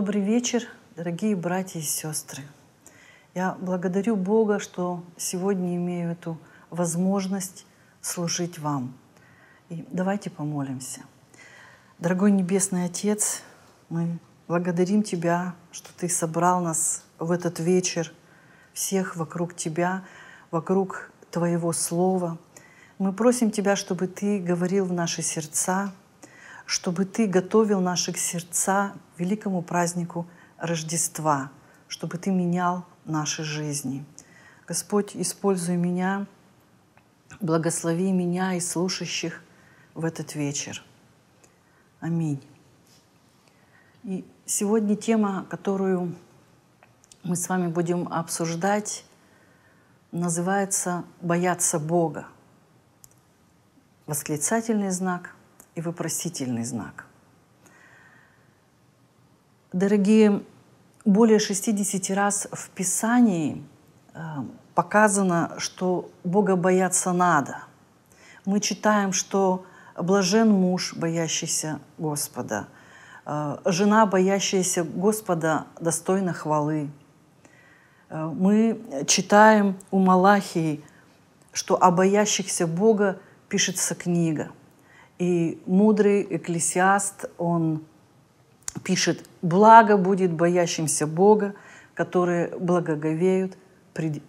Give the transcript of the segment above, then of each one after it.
Добрый вечер, дорогие братья и сестры. Я благодарю Бога, что сегодня имею эту возможность служить вам. И давайте помолимся. Дорогой Небесный Отец, мы благодарим Тебя, что Ты собрал нас в этот вечер, всех вокруг Тебя, вокруг Твоего Слова. Мы просим Тебя, чтобы Ты говорил в наши сердца, чтобы Ты готовил наши сердца к великому празднику Рождества, чтобы Ты менял наши жизни. Господь, используй меня, благослови меня и слушающих в этот вечер. Аминь. И сегодня тема, которую мы с вами будем обсуждать, называется «Бояться Бога». Восклицательный знак – и вопросительный знак. Дорогие, более 60 раз в Писании э, показано, что Бога бояться надо. Мы читаем, что блажен муж, боящийся Господа, э, жена, боящаяся Господа, достойна хвалы. Э, мы читаем у Малахии, что о боящихся Бога пишется книга – и мудрый экклесиаст, он пишет, «Благо будет боящимся Бога, которые благоговеют пред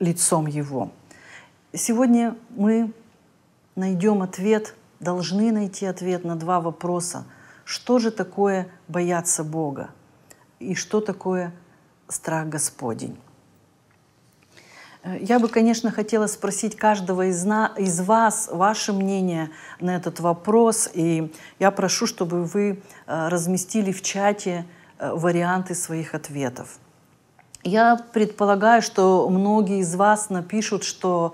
лицом Его». Сегодня мы найдем ответ, должны найти ответ на два вопроса. Что же такое бояться Бога? И что такое страх Господень? Э, я бы, конечно, хотела спросить каждого из, на, из вас ваше мнение на этот вопрос. И я прошу, чтобы вы э, разместили в чате э, варианты своих ответов. Я предполагаю, что многие из вас напишут, что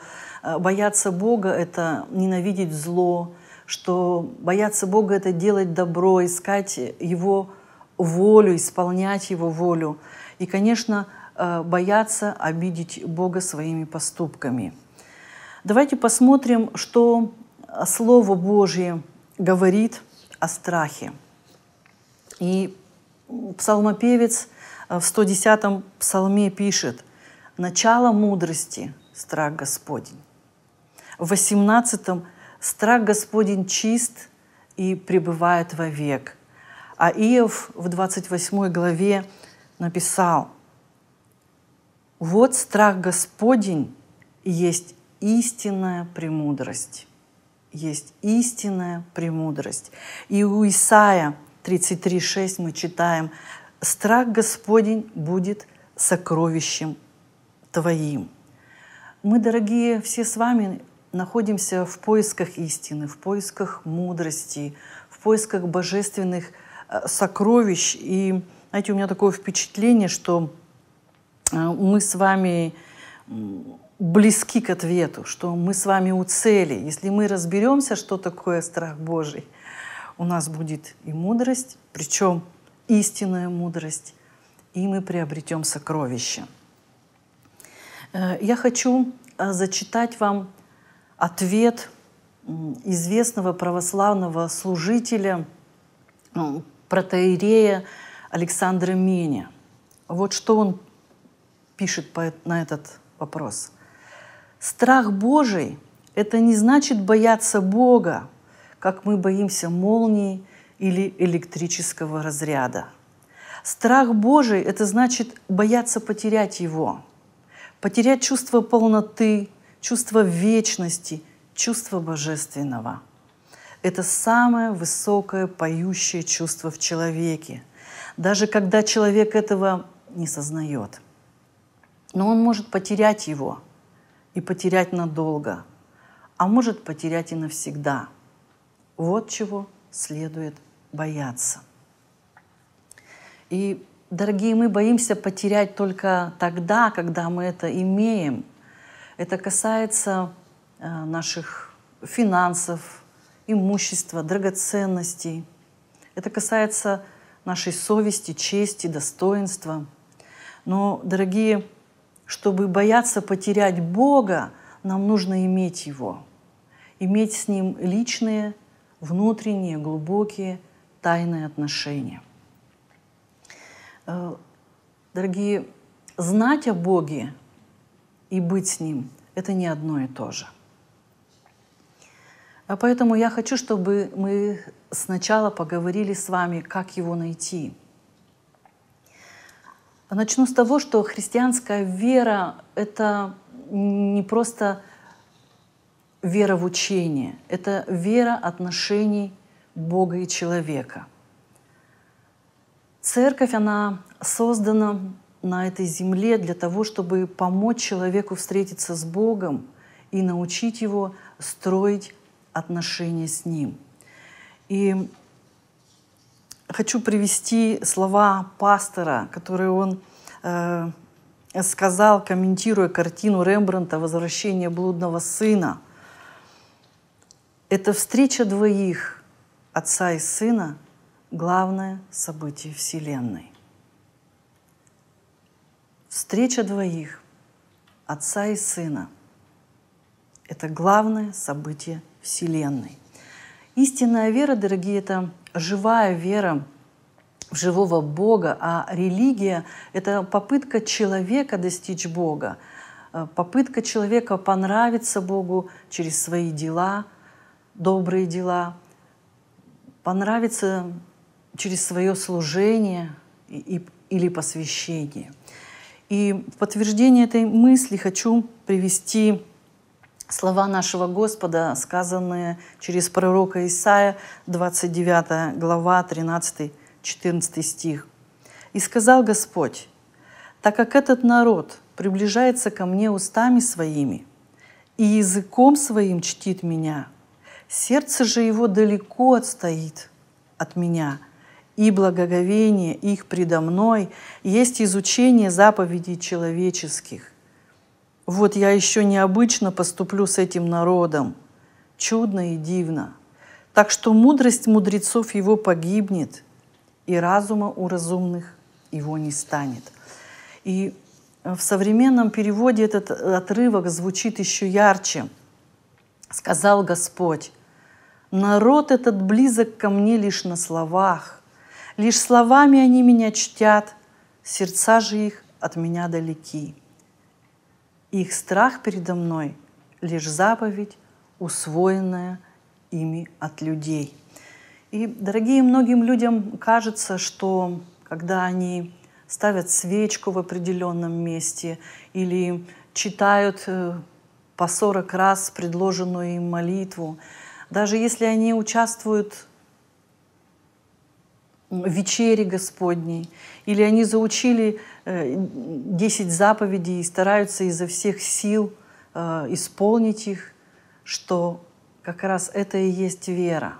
бояться Бога — это ненавидеть зло, что бояться Бога — это делать добро, искать Его волю, исполнять Его волю. И, конечно, Э, боятся обидеть Бога своими поступками. Давайте посмотрим, что Слово Божье говорит о страхе. И псалмопевец э, в 110-м псалме пишет «Начало мудрости – страх Господень». В 18-м «Страх Господень чист и пребывает вовек». А Иов в 28 главе написал – вот страх Господень есть истинная премудрость. Есть истинная премудрость. И у Исаия 33.6 мы читаем, «Страх Господень будет сокровищем твоим». Мы, дорогие, все с вами находимся в поисках истины, в поисках мудрости, в поисках божественных э, сокровищ. И, знаете, у меня такое впечатление, что Э, мы с вами близки к ответу, что мы с вами у цели. Если мы разберемся, что такое страх Божий, у нас будет и мудрость, причем истинная мудрость, и мы приобретем сокровища. Э, я хочу э, зачитать вам ответ известного православного служителя, протеерея Александра Меня. Вот что он пишет на этот вопрос. Страх Божий – это не значит бояться Бога, как мы боимся молнии или электрического разряда. Страх Божий – это значит бояться потерять его, потерять чувство полноты, чувство вечности, чувство божественного. Это самое высокое поющее чувство в человеке, даже когда человек этого не сознает – но он может потерять его и потерять надолго, а может потерять и навсегда. Вот чего следует бояться. И, дорогие, мы боимся потерять только тогда, когда мы это имеем. Это касается э, наших финансов, имущества, драгоценностей. Это касается нашей совести, чести, достоинства. Но, дорогие, чтобы бояться потерять Бога, нам нужно иметь Его, иметь с Ним личные, внутренние, глубокие, тайные отношения. Э, дорогие, знать о Боге и быть с Ним — это не одно и то же. А поэтому я хочу, чтобы мы сначала поговорили с вами, как его найти, а начну с того, что христианская вера — это не просто вера в учение, это вера отношений Бога и человека. Церковь, она создана на этой земле для того, чтобы помочь человеку встретиться с Богом и научить его строить отношения с Ним. И хочу привести слова пастора, которые он э, сказал, комментируя картину Рембранта «Возвращение блудного сына». Это встреча двоих, отца и сына, главное событие Вселенной. Встреча двоих, отца и сына, это главное событие Вселенной. Истинная вера, дорогие, это живая вера в живого Бога, а религия — это попытка человека достичь Бога, э, попытка человека понравиться Богу через свои дела, добрые дела, понравиться через свое служение и, и, или посвящение. И в подтверждение этой мысли хочу привести Слова нашего Господа, сказанные через пророка Исаия, 29 глава, 13-14 стих. «И сказал Господь, так как этот народ приближается ко мне устами своими и языком своим чтит меня, сердце же его далеко отстоит от меня, и благоговение их предо мной есть изучение заповедей человеческих» Вот я еще необычно поступлю с этим народом. Чудно и дивно. Так что мудрость мудрецов его погибнет, и разума у разумных его не станет. И э, в современном переводе этот отрывок звучит еще ярче. Сказал Господь, народ этот близок ко мне лишь на словах, лишь словами они меня чтят, сердца же их от меня далеки. Их страх передо мной — лишь заповедь, усвоенная ими от людей. И, дорогие, многим людям кажется, что когда они ставят свечку в определенном месте или читают э, по 40 раз предложенную им молитву, даже если они участвуют вечери Господней, или они заучили э, десять заповедей и стараются изо всех сил э, исполнить их, что как раз это и есть вера.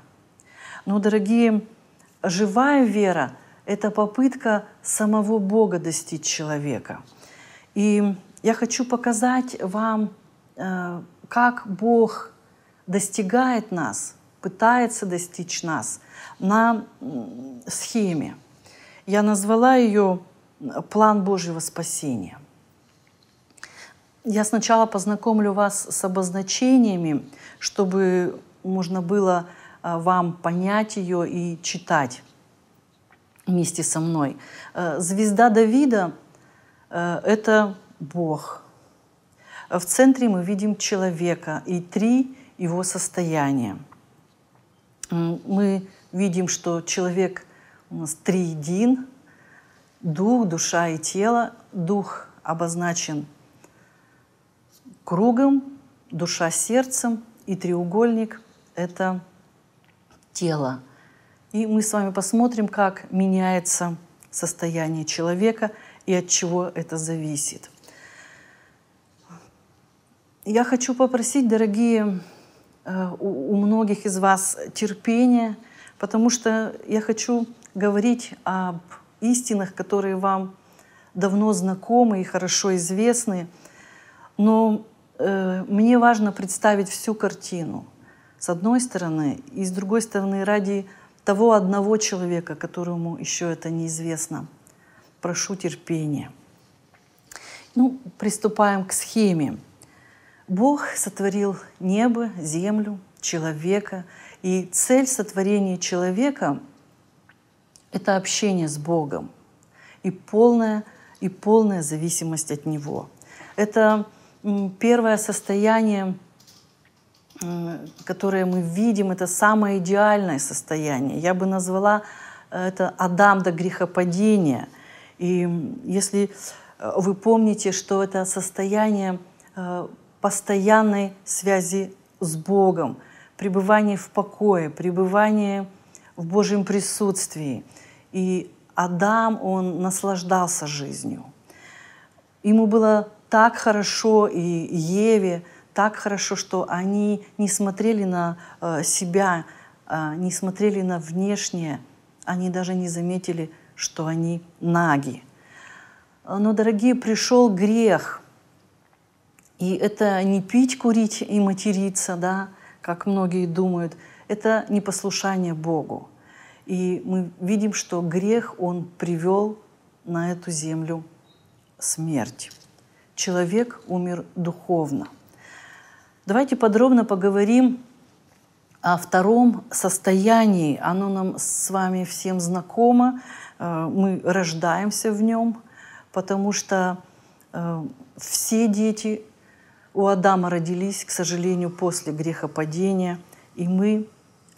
Но, дорогие, живая вера — это попытка самого Бога достичь человека. И я хочу показать вам, э, как Бог достигает нас — пытается достичь нас на схеме. Я назвала ее «План Божьего спасения». Я сначала познакомлю вас с обозначениями, чтобы можно было а, вам понять ее и читать вместе со мной. Э, Звезда Давида э, — это Бог. В центре мы видим человека и три его состояния — мы видим, что человек у нас триедин, дух, душа и тело. Дух обозначен кругом, душа сердцем и треугольник — это тело. И мы с вами посмотрим, как меняется состояние человека и от чего это зависит. Я хочу попросить, дорогие Э, у многих из вас терпение, потому что я хочу говорить об истинах, которые вам давно знакомы и хорошо известны, но э, мне важно представить всю картину, с одной стороны, и с другой стороны, ради того одного человека, которому еще это неизвестно. Прошу терпения. Ну, приступаем к схеме. Бог сотворил небо, землю, человека. И цель сотворения человека — это общение с Богом и полная, и полная зависимость от Него. Это первое состояние, которое мы видим, это самое идеальное состояние. Я бы назвала э, это Адам до грехопадения. И если э, вы помните, что это состояние э, постоянной связи с Богом, пребывании в покое, пребывании в Божьем присутствии. И Адам, он наслаждался жизнью. Ему было так хорошо, и Еве так хорошо, что они не смотрели на э, себя, а, не смотрели на внешнее, они даже не заметили, что они наги. Но, дорогие, пришел грех — и это не пить, курить и материться, да, как многие думают. Это непослушание Богу. И мы видим, что грех он привел на эту землю смерть. Человек умер духовно. Давайте подробно поговорим о втором состоянии. Оно нам с вами всем знакомо. Э, мы рождаемся в нем, потому что э, все дети у Адама родились, к сожалению, после грехопадения, и мы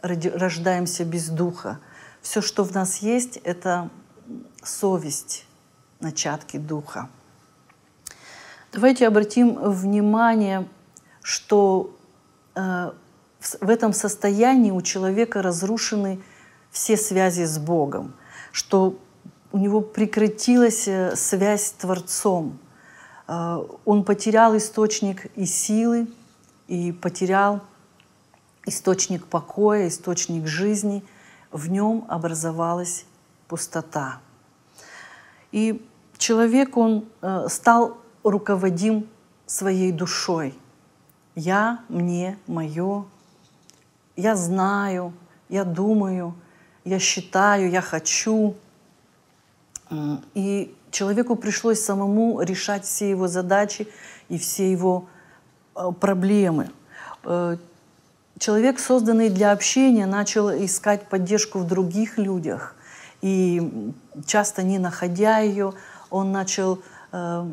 рождаемся без духа. Все, что в нас есть, это совесть, начатки духа. Давайте обратим внимание, что э, в этом состоянии у человека разрушены все связи с Богом, что у него прекратилась э, связь с Творцом. Э, он потерял источник и силы, и потерял источник покоя, источник жизни. В нем образовалась пустота. И человек, он э, стал руководим своей душой. Я, мне, мое, я знаю, я думаю, я считаю, я хочу. И человеку пришлось самому решать все его задачи и все его э, проблемы. Э, человек, созданный для общения, начал искать поддержку в других людях. И часто не находя ее, он начал э,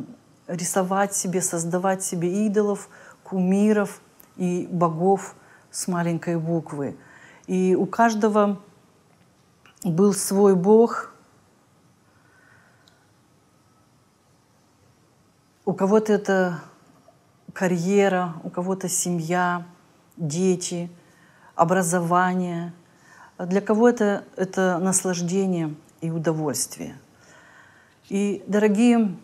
рисовать себе, создавать себе идолов, кумиров и богов с маленькой буквы. И у каждого был свой бог, У кого-то это карьера, у кого-то семья, дети, образование. Для кого это это наслаждение и удовольствие. И, дорогие,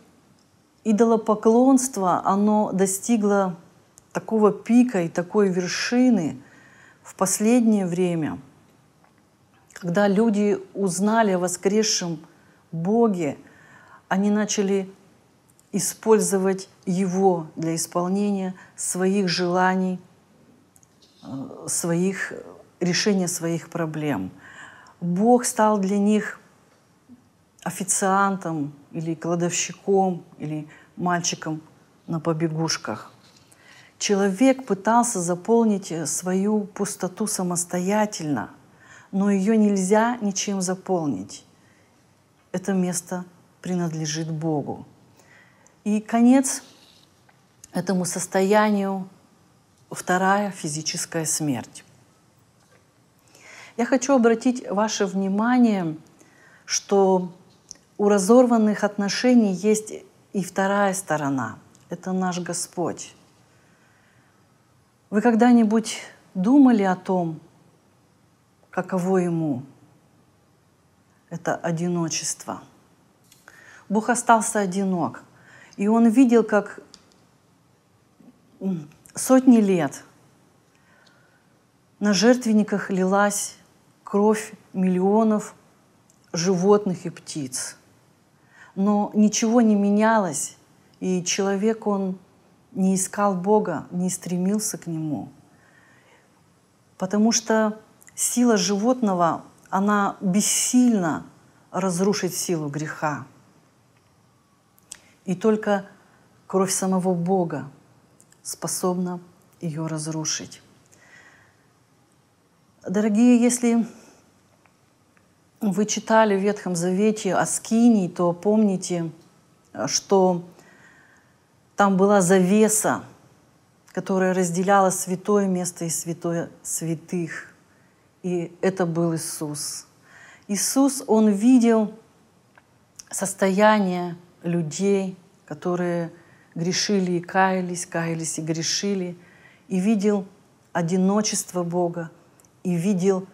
идолопоклонство, оно достигло такого пика и такой вершины в последнее время, когда люди узнали о воскресшем Боге, они начали использовать его для исполнения своих желаний, э, своих, решения своих проблем. Бог стал для них официантом или кладовщиком, или мальчиком на побегушках. Человек пытался заполнить э, свою пустоту самостоятельно, но ее нельзя ничем заполнить. Это место принадлежит Богу. И конец этому состоянию — вторая физическая смерть. Я хочу обратить ваше внимание, что у разорванных отношений есть и вторая сторона. Это наш Господь. Вы когда-нибудь думали о том, каково Ему это одиночество? Бог остался одинок. И он видел, как сотни лет на жертвенниках лилась кровь миллионов животных и птиц. Но ничего не менялось, и человек, он не искал Бога, не стремился к Нему. Потому что сила животного, она бессильно разрушить силу греха. И только кровь самого Бога способна ее разрушить. Дорогие, если вы читали в Ветхом Завете о Скинии, то помните, что там была завеса, которая разделяла святое место и святое святых. И это был Иисус. Иисус, Он видел состояние людей, которые грешили и каялись, каялись и грешили, и видел одиночество Бога, и видел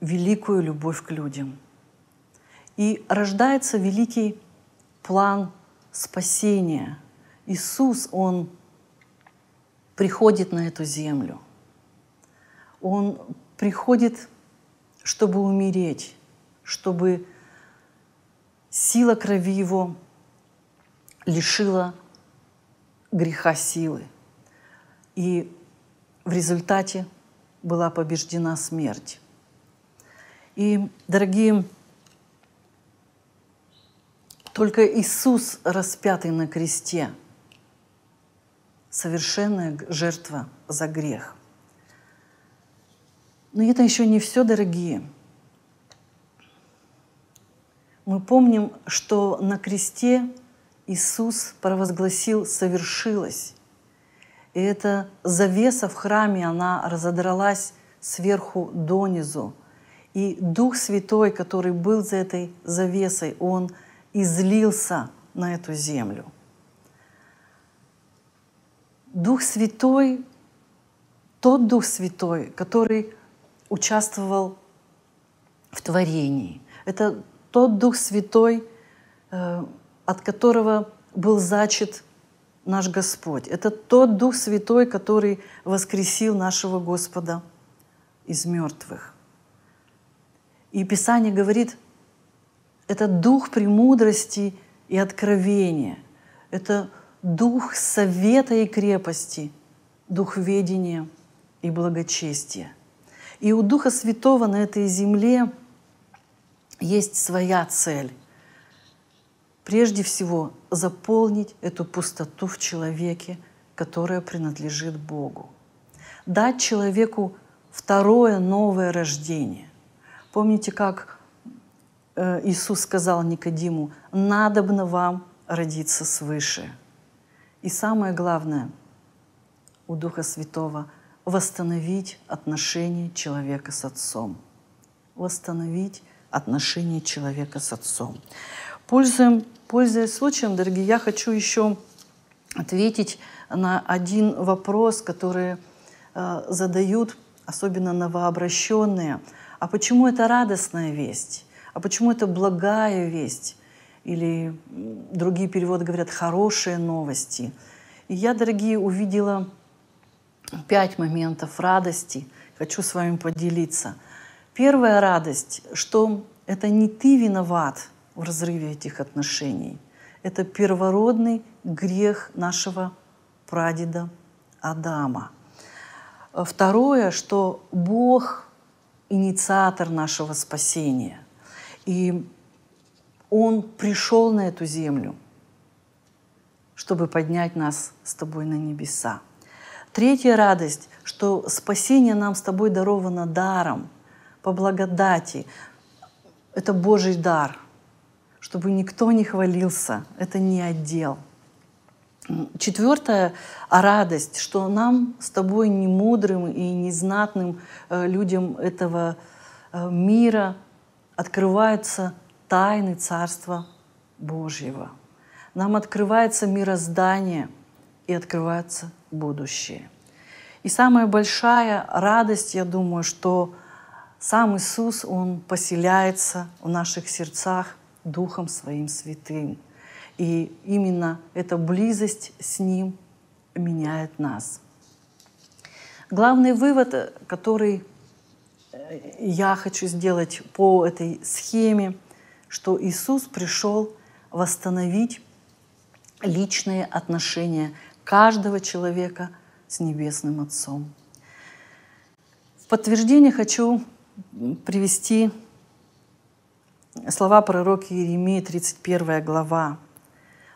великую любовь к людям. И рождается великий план спасения. Иисус, Он приходит на эту землю. Он приходит, чтобы умереть, чтобы Сила крови его лишила греха силы. И в результате была побеждена смерть. И, дорогие, только Иисус, распятый на кресте, совершенная жертва за грех. Но это еще не все, дорогие. Мы помним, что на кресте Иисус провозгласил «совершилось». И эта завеса в храме, она разодралась сверху донизу. И Дух Святой, который был за этой завесой, Он излился на эту землю. Дух Святой, тот Дух Святой, который участвовал в творении. Это тот Дух Святой, э, от которого был зачат наш Господь. Это тот Дух Святой, который воскресил нашего Господа из мертвых. И Писание говорит, это дух премудрости и откровения, это дух совета и крепости, дух ведения и благочестия. И у Духа Святого на этой земле — есть своя цель. Прежде всего, заполнить эту пустоту в человеке, которая принадлежит Богу. Дать человеку второе новое рождение. Помните, как э, Иисус сказал Никодиму, «Надобно вам родиться свыше». И самое главное у Духа Святого — восстановить отношения человека с Отцом. Восстановить отношения человека с отцом. Пользуем, пользуясь случаем, дорогие, я хочу еще ответить на один вопрос, который э, задают особенно новообращенные. А почему это радостная весть? А почему это благая весть? Или другие переводы говорят «хорошие новости». И я, дорогие, увидела пять моментов радости. Хочу с вами поделиться. Первая радость, что это не ты виноват в разрыве этих отношений. Это первородный грех нашего прадеда Адама. Второе, что Бог — инициатор нашего спасения. И Он пришел на эту землю, чтобы поднять нас с тобой на небеса. Третья радость, что спасение нам с тобой даровано даром — по благодати. Это Божий дар, чтобы никто не хвалился, это не отдел. Четвертое — радость, что нам с тобой, не мудрым и незнатным э, людям этого э, мира, открываются тайны Царства Божьего. Нам открывается мироздание и открывается будущее. И самая большая радость, я думаю, что сам Иисус, Он поселяется в наших сердцах Духом Своим Святым. И именно эта близость с Ним меняет нас. Главный вывод, который э, я хочу сделать по этой схеме, что Иисус пришел восстановить личные отношения каждого человека с Небесным Отцом. В подтверждение хочу привести слова пророка Иеремии, 31 глава.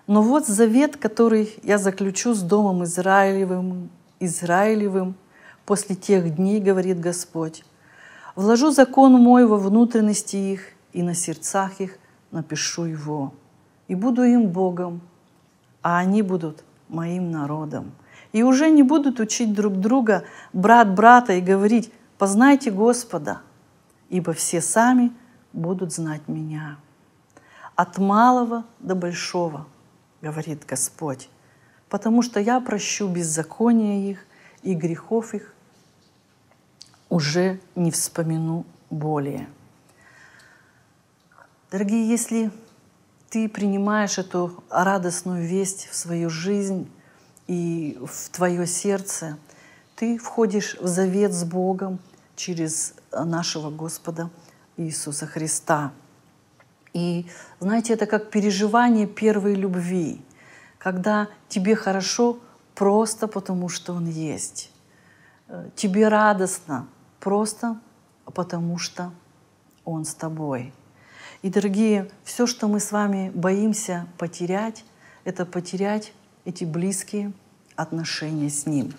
«Но вот завет, который я заключу с Домом Израилевым, Израилевым после тех дней, говорит Господь, вложу закон мой во внутренности их и на сердцах их напишу его, и буду им Богом, а они будут моим народом. И уже не будут учить друг друга, брат брата, и говорить, познайте Господа – ибо все сами будут знать меня. От малого до большого, говорит Господь, потому что я прощу беззакония их и грехов их уже не вспомину более. Дорогие, если ты принимаешь эту радостную весть в свою жизнь и в твое сердце, ты входишь в завет с Богом через нашего Господа Иисуса Христа. И знаете, это как переживание первой любви, когда тебе хорошо просто потому, что Он есть. Э, тебе радостно просто потому, что Он с тобой. И, дорогие, все, что мы с вами боимся потерять, это потерять эти близкие отношения с Ним.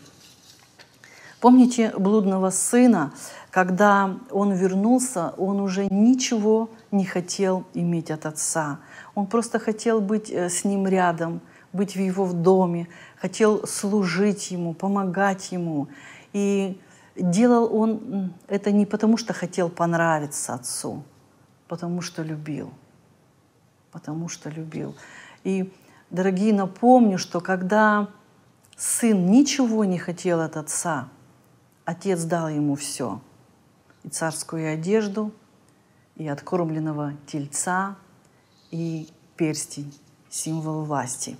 Помните блудного сына, когда он вернулся, он уже ничего не хотел иметь от отца. Он просто хотел быть э, с ним рядом, быть в его в доме, хотел служить ему, помогать ему. И делал он это не потому, что хотел понравиться отцу, потому что любил. Потому что любил. И, дорогие, напомню, что когда сын ничего не хотел от отца, Отец дал ему все. И царскую одежду, и откормленного тельца, и перстень, символ власти.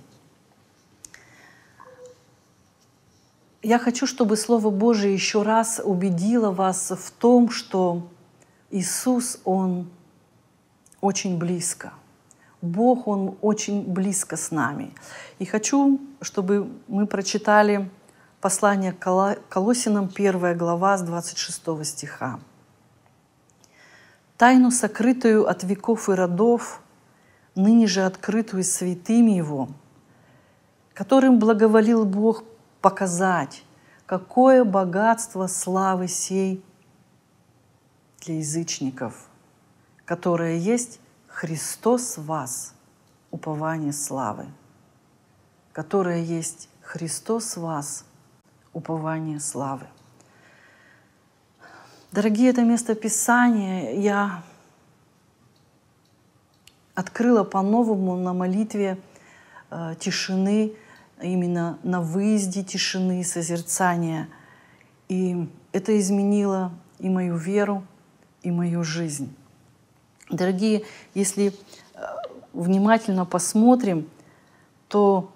Я хочу, чтобы Слово Божие еще раз убедило вас в том, что Иисус, Он очень близко. Бог, Он очень близко с нами. И хочу, чтобы мы прочитали Послание к Колосинам, 1 глава, с 26 стиха. «Тайну, сокрытую от веков и родов, ныне же открытую святыми Его, которым благоволил Бог показать, какое богатство славы сей для язычников, которое есть Христос вас, упование славы, которое есть Христос вас – упование славы. Дорогие, это место Писания я открыла по-новому на молитве э, тишины, именно на выезде тишины, созерцания. И это изменило и мою веру, и мою жизнь. Дорогие, если э, внимательно посмотрим, то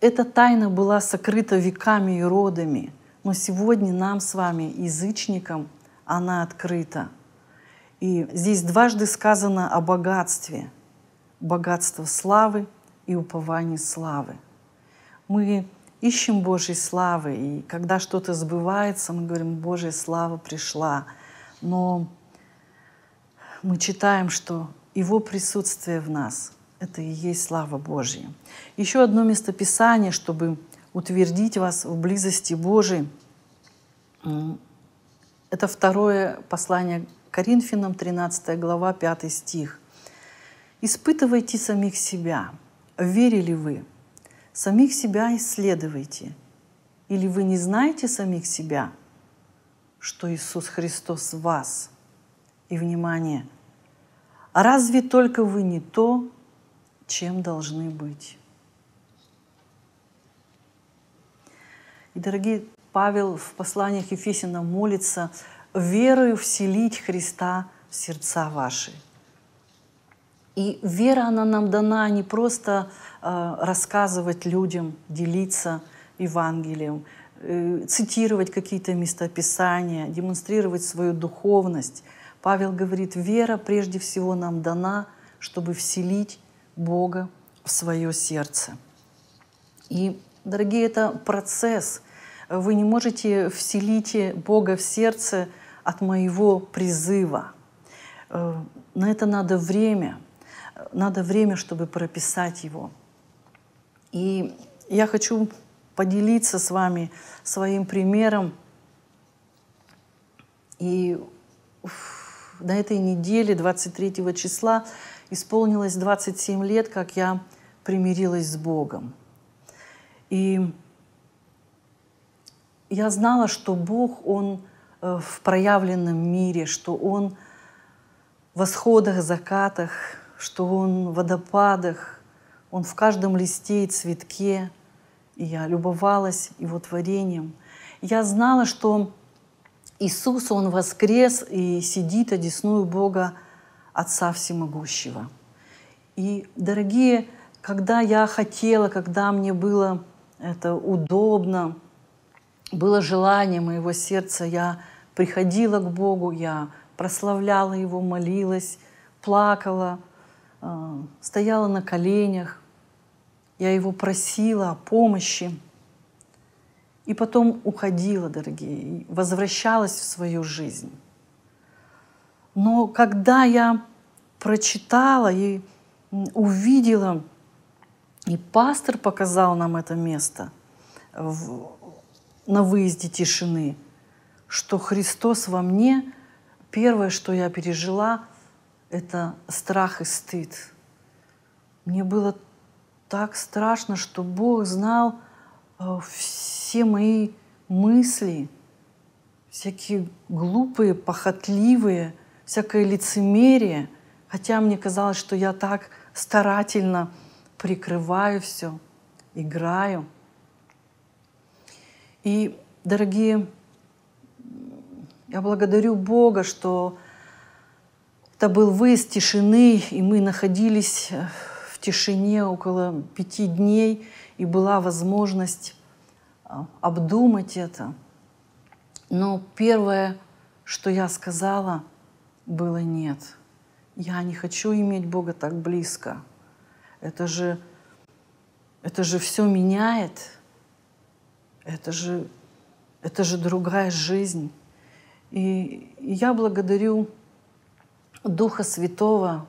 эта тайна была сокрыта веками и родами, но сегодня нам с вами, язычникам, она открыта. И здесь дважды сказано о богатстве, богатство славы и упование славы. Мы ищем Божьей славы, и когда что-то сбывается, мы говорим, Божья слава пришла. Но мы читаем, что Его присутствие в нас — это и есть слава Божья. Еще одно местописание, чтобы утвердить вас в близости Божией. Это второе послание Коринфянам, 13 глава, 5 стих. «Испытывайте самих себя, верили вы, самих себя исследуйте, или вы не знаете самих себя, что Иисус Христос в вас?» И, внимание, «А разве только вы не то, чем должны быть. И, дорогие, Павел в посланиях Ефесина молится «верою вселить Христа в сердца ваши». И вера, она нам дана не просто э, рассказывать людям, делиться Евангелием, э, цитировать какие-то местописания, демонстрировать свою духовность. Павел говорит, вера прежде всего нам дана, чтобы вселить Бога в свое сердце. И, дорогие, это процесс. Вы не можете вселить Бога в сердце от моего призыва. Э, на это надо время. Надо время, чтобы прописать его. И я хочу поделиться с вами своим примером. И на этой неделе, 23 числа, исполнилось 27 лет, как я примирилась с Богом. И я знала, что Бог, Он э, в проявленном мире, что Он в восходах, закатах, что Он в водопадах, Он в каждом листе и цветке. И я любовалась Его творением. Я знала, что Иисус, Он воскрес и сидит, одесную Бога, Отца Всемогущего. И, дорогие, когда я хотела, когда мне было это удобно, было желание моего сердца, я приходила к Богу, я прославляла Его, молилась, плакала, э, стояла на коленях, я Его просила о помощи. И потом уходила, дорогие, возвращалась в свою жизнь. Но когда я прочитала и увидела, и пастор показал нам это место в, на выезде тишины, что Христос во мне, первое, что я пережила, это страх и стыд. Мне было так страшно, что Бог знал э, все мои мысли, всякие глупые, похотливые, всякое лицемерие, хотя мне казалось, что я так старательно прикрываю все, играю. И, дорогие, я благодарю Бога, что это был выезд тишины, и мы находились э, в тишине около пяти дней, и была возможность э, обдумать это. Но первое, что я сказала — было нет. Я не хочу иметь Бога так близко. Это же, это же все меняет. Это же, это же другая жизнь. И я благодарю Духа Святого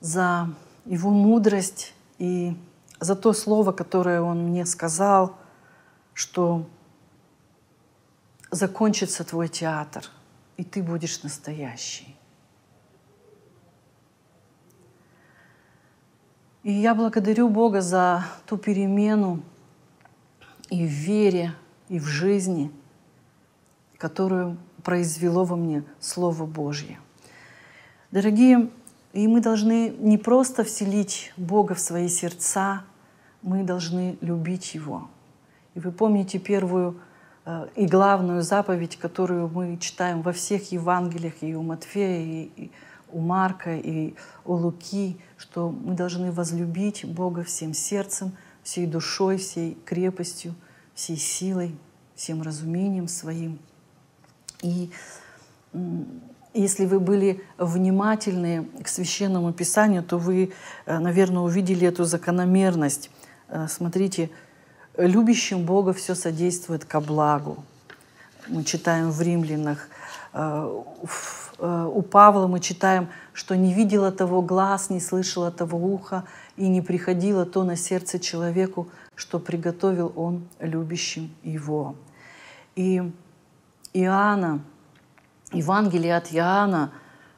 за его мудрость и за то слово, которое он мне сказал, что закончится твой театр — и ты будешь настоящий. И я благодарю Бога за ту перемену и в вере, и в жизни, которую произвело во мне Слово Божье. Дорогие, и мы должны не просто вселить Бога в свои сердца, мы должны любить Его. И вы помните первую Э, и главную заповедь, которую мы читаем во всех Евангелиях, и у Матфея, и, и у Марка, и у Луки, что мы должны возлюбить Бога всем сердцем, всей душой, всей крепостью, всей силой, всем разумением своим. И если вы были внимательны к священному писанию, то вы, э, наверное, увидели эту закономерность. Э, смотрите, любящим Бога все содействует ко благу. Мы читаем в Римлянах, э, э, у Павла мы читаем, что не видела того глаз, не слышала того уха и не приходило то на сердце человеку, что приготовил он любящим его. И Иоанна, Евангелие от Иоанна,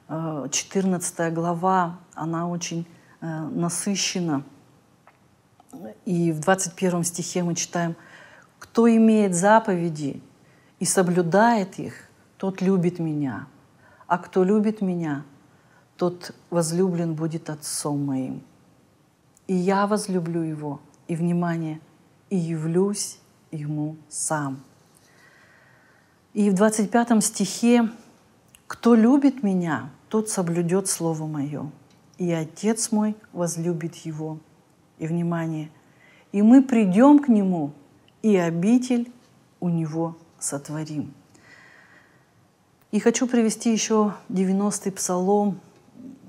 14 э, глава, она очень насыщена – и в 21 стихе мы читаем, «Кто имеет заповеди и соблюдает их, тот любит меня, а кто любит меня, тот возлюблен будет отцом моим. И я возлюблю его, и, внимание, и явлюсь ему сам». И в 25 стихе «Кто любит меня, тот соблюдет Слово Мое, и Отец мой возлюбит его, и внимание. И мы придем к Нему, и обитель у Него сотворим. И хочу привести еще 90-й псалом.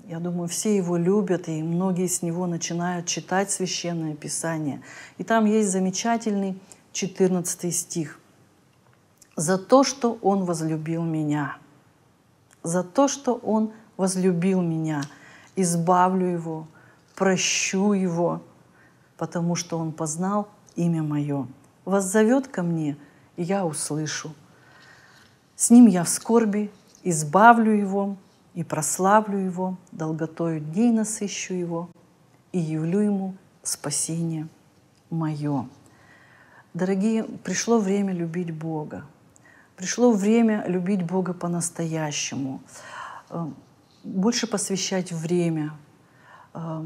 Я думаю, все его любят, и многие с него начинают читать Священное Писание. И там есть замечательный 14 стих. «За то, что Он возлюбил меня, за то, что Он возлюбил меня, избавлю Его, прощу Его, потому что Он познал имя Мое. Вас зовет ко мне, и я услышу. С Ним я в скорби, избавлю Его и прославлю Его, долготою дней насыщу Его и явлю Ему спасение мое. Дорогие, пришло время любить Бога. Пришло время любить Бога по-настоящему. Э, больше посвящать время, э,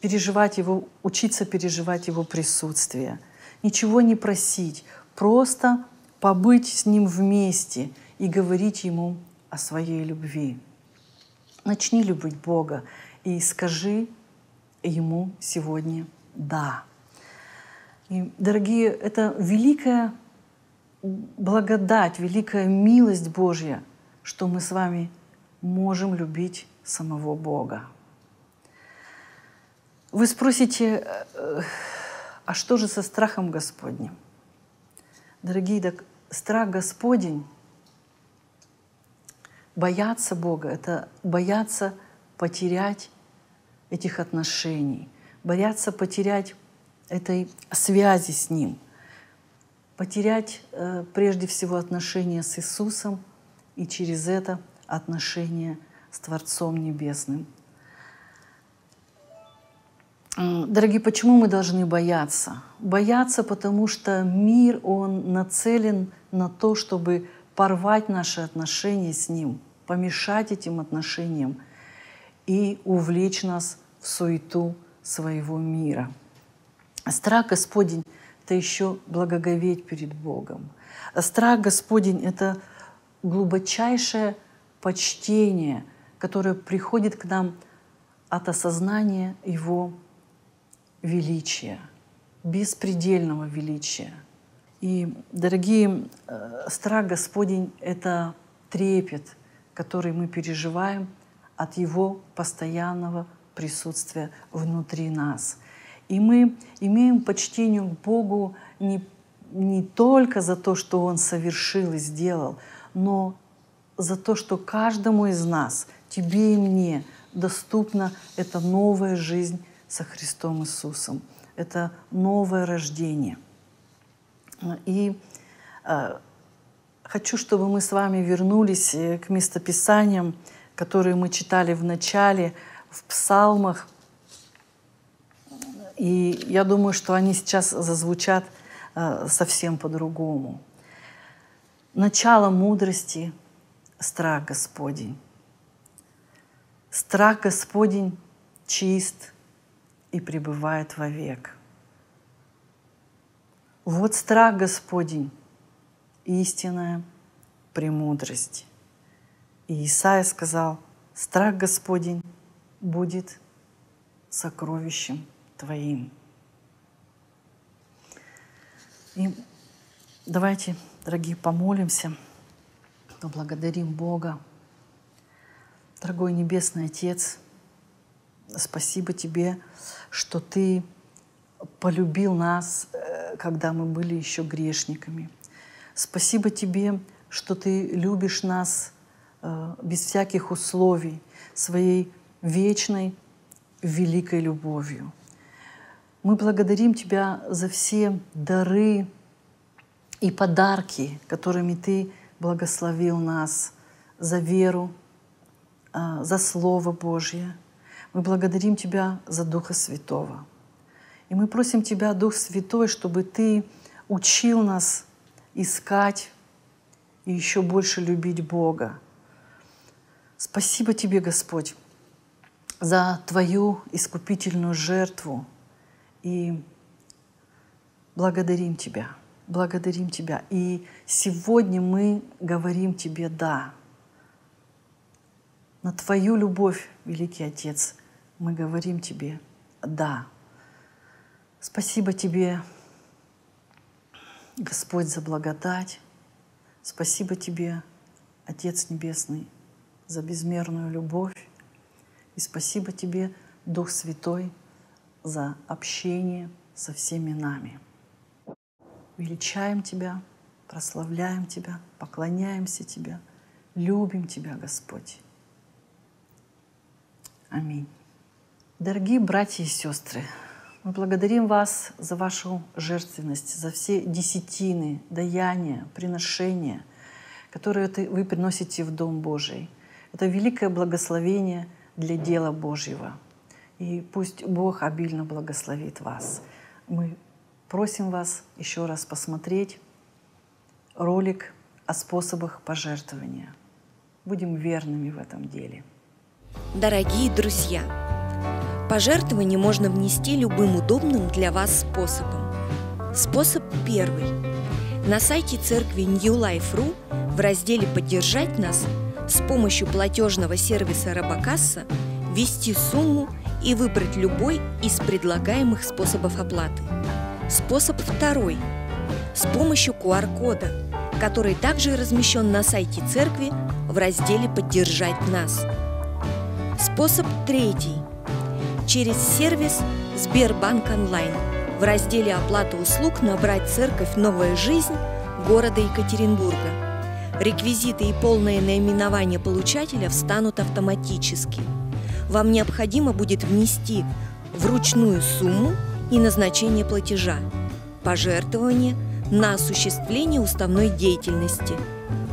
переживать его, учиться переживать его присутствие, ничего не просить, просто побыть с ним вместе и говорить ему о своей любви. Начни любить Бога и скажи ему сегодня «да». И, дорогие, это великая благодать, великая милость Божья, что мы с вами можем любить самого Бога. Вы спросите, э, а что же со страхом Господним? Дорогие, так страх Господень, бояться Бога, это бояться потерять этих отношений, бояться потерять этой связи с Ним, потерять э, прежде всего отношения с Иисусом и через это отношения с Творцом Небесным – Дорогие, почему мы должны бояться? Бояться, потому что мир, он нацелен на то, чтобы порвать наши отношения с ним, помешать этим отношениям и увлечь нас в суету своего мира. Страх Господень — это еще благоговеть перед Богом. Страх Господень — это глубочайшее почтение, которое приходит к нам от осознания Его величия, беспредельного величия. И, дорогие, э, страх Господень — это трепет, который мы переживаем от Его постоянного присутствия внутри нас. И мы имеем почтение к Богу не, не только за то, что Он совершил и сделал, но за то, что каждому из нас, тебе и мне, доступна эта новая жизнь со Христом Иисусом. Это новое рождение. И э, хочу, чтобы мы с вами вернулись э, к местописаниям, которые мы читали в начале, в псалмах. И я думаю, что они сейчас зазвучат э, совсем по-другому. Начало мудрости — страх Господень. Страх Господень чист — и пребывает вовек. Вот страх Господень, истинная премудрость. И Исаия сказал, страх Господень будет сокровищем твоим. И давайте, дорогие, помолимся, поблагодарим Бога. Дорогой Небесный Отец, спасибо Тебе, что Ты полюбил нас, э, когда мы были еще грешниками. Спасибо Тебе, что Ты любишь нас э, без всяких условий, своей вечной, великой любовью. Мы благодарим Тебя за все дары и подарки, которыми Ты благословил нас, за веру, э, за Слово Божье — мы благодарим Тебя за Духа Святого. И мы просим Тебя, Дух Святой, чтобы Ты учил нас искать и еще больше любить Бога. Спасибо Тебе, Господь, за Твою искупительную жертву. И благодарим Тебя, благодарим Тебя. И сегодня мы говорим Тебе «да». На Твою любовь, Великий Отец – мы говорим тебе «да». Спасибо тебе, Господь, за благодать. Спасибо тебе, Отец Небесный, за безмерную любовь. И спасибо тебе, Дух Святой, за общение со всеми нами. Величаем Тебя, прославляем Тебя, поклоняемся Тебе, любим Тебя, Господь. Аминь. Дорогие братья и сестры, мы благодарим вас за вашу жертвенность, за все десятины, даяния, приношения, которые вы приносите в Дом Божий. Это великое благословение для дела Божьего. И пусть Бог обильно благословит вас. Мы просим вас еще раз посмотреть ролик о способах пожертвования. Будем верными в этом деле. Дорогие друзья! Пожертвование можно внести любым удобным для вас способом. Способ первый. На сайте церкви newlife.ru в разделе «Поддержать нас» с помощью платежного сервиса «Робокасса» ввести сумму и выбрать любой из предлагаемых способов оплаты. Способ второй. С помощью QR-кода, который также размещен на сайте церкви в разделе «Поддержать нас». Способ третий – через сервис Сбербанк онлайн в разделе «Оплата услуг» набрать «Церковь. Новая жизнь» города Екатеринбурга. Реквизиты и полное наименование получателя встанут автоматически. Вам необходимо будет внести вручную сумму и назначение платежа, пожертвование на осуществление уставной деятельности.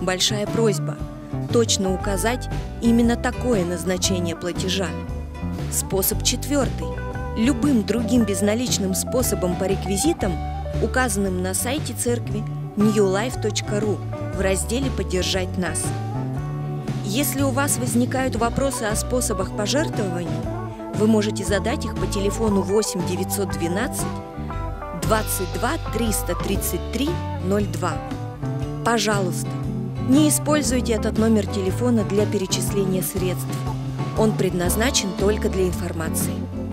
Большая просьба – точно указать именно такое назначение платежа. Способ четвертый. Любым другим безналичным способом по реквизитам, указанным на сайте церкви newlife.ru в разделе «Поддержать нас». Если у вас возникают вопросы о способах пожертвований, вы можете задать их по телефону 8 912 22 333 02. Пожалуйста, не используйте этот номер телефона для перечисления средств – он предназначен только для информации.